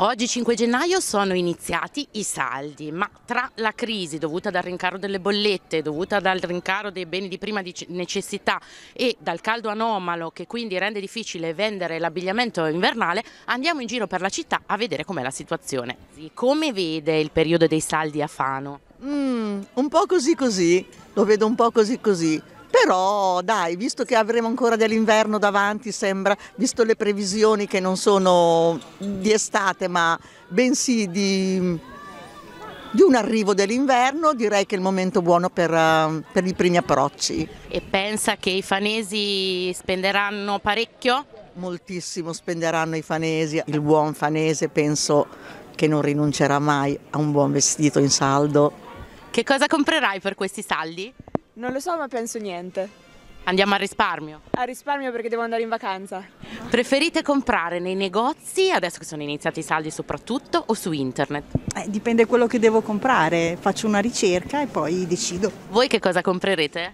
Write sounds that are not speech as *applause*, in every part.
Oggi 5 gennaio sono iniziati i saldi, ma tra la crisi dovuta dal rincaro delle bollette, dovuta dal rincaro dei beni di prima necessità e dal caldo anomalo che quindi rende difficile vendere l'abbigliamento invernale, andiamo in giro per la città a vedere com'è la situazione. Come vede il periodo dei saldi a Fano? Mm, un po' così così, lo vedo un po' così così. Però dai, visto che avremo ancora dell'inverno davanti, sembra, visto le previsioni che non sono di estate, ma bensì di, di un arrivo dell'inverno, direi che è il momento buono per, per i primi approcci. E pensa che i fanesi spenderanno parecchio? Moltissimo spenderanno i fanesi, il buon fanese penso che non rinuncerà mai a un buon vestito in saldo. Che cosa comprerai per questi saldi? Non lo so, ma penso niente. Andiamo a risparmio. A risparmio perché devo andare in vacanza. Preferite comprare nei negozi, adesso che sono iniziati i saldi soprattutto, o su internet? Eh, dipende quello che devo comprare, faccio una ricerca e poi decido. Voi che cosa comprerete?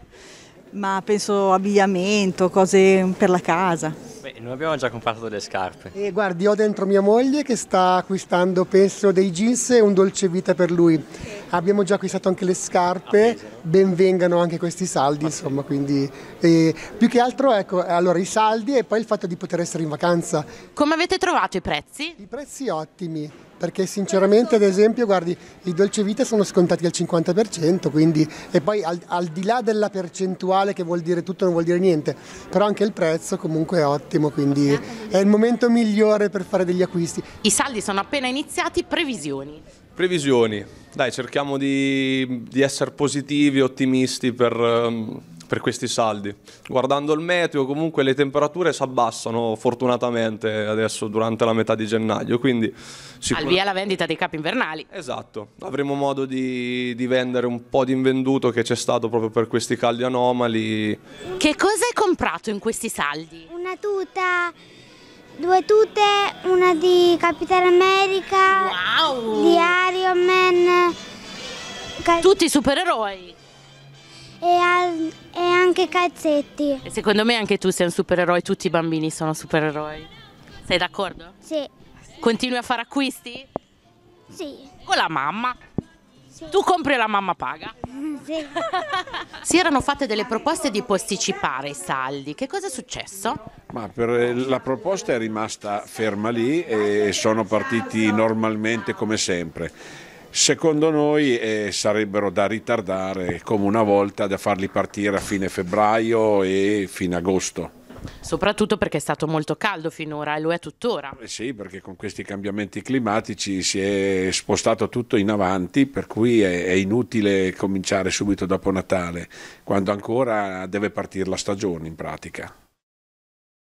Ma penso abbigliamento, cose per la casa. Beh, noi abbiamo già comprato delle scarpe. E eh, guardi, ho dentro mia moglie che sta acquistando, penso, dei jeans e un dolce vita per lui abbiamo già acquistato anche le scarpe, ah, ben vengano anche questi saldi, ah, insomma, quindi eh, più che altro ecco, allora i saldi e poi il fatto di poter essere in vacanza. Come avete trovato i prezzi? I prezzi ottimi, perché sinceramente ad esempio guardi i dolce vita sono scontati al 50% quindi e poi al, al, di là della percentuale che vuol dire tutto non vuol dire niente però anche il prezzo comunque è ottimo quindi è il momento migliore per fare degli acquisti i saldi sono appena iniziati previsioni Previsioni, dai cerchiamo di, di essere positivi e ottimisti per, ehm, per, questi saldi. Guardando il meteo comunque le temperature si abbassano fortunatamente adesso durante la metà di gennaio, quindi... Sicur- Al via la vendita dei capi invernali. Esatto, avremo modo di, di vendere un po' di invenduto che c'è stato proprio per questi caldi anomali. Che cosa hai comprato in questi saldi? Una tuta due tute, una di Capitan America, wow. di Iron Man. Tutti supereroi? E, al... e, anche calzetti. E secondo me anche tu sei un supereroe, tutti i bambini sono supereroi. Sei d'accordo? Sì. Continui a fare acquisti? Sì. Con la mamma? Sì. Tu compri e la mamma paga? *laughs* Sì. *laughs* si erano fatte delle proposte di posticipare i saldi. Che cosa è successo? Ma per, eh, la proposta è rimasta ferma lì e sono partiti normalmente come sempre. Secondo noi eh, sarebbero da ritardare come una volta, da farli partire a fine febbraio e fine agosto. Soprattutto perché è stato molto caldo finora e lo è tuttora. Eh sì, perché con questi cambiamenti climatici si è spostato tutto in avanti, per cui è, è inutile cominciare subito dopo Natale, quando ancora deve partire la stagione in pratica.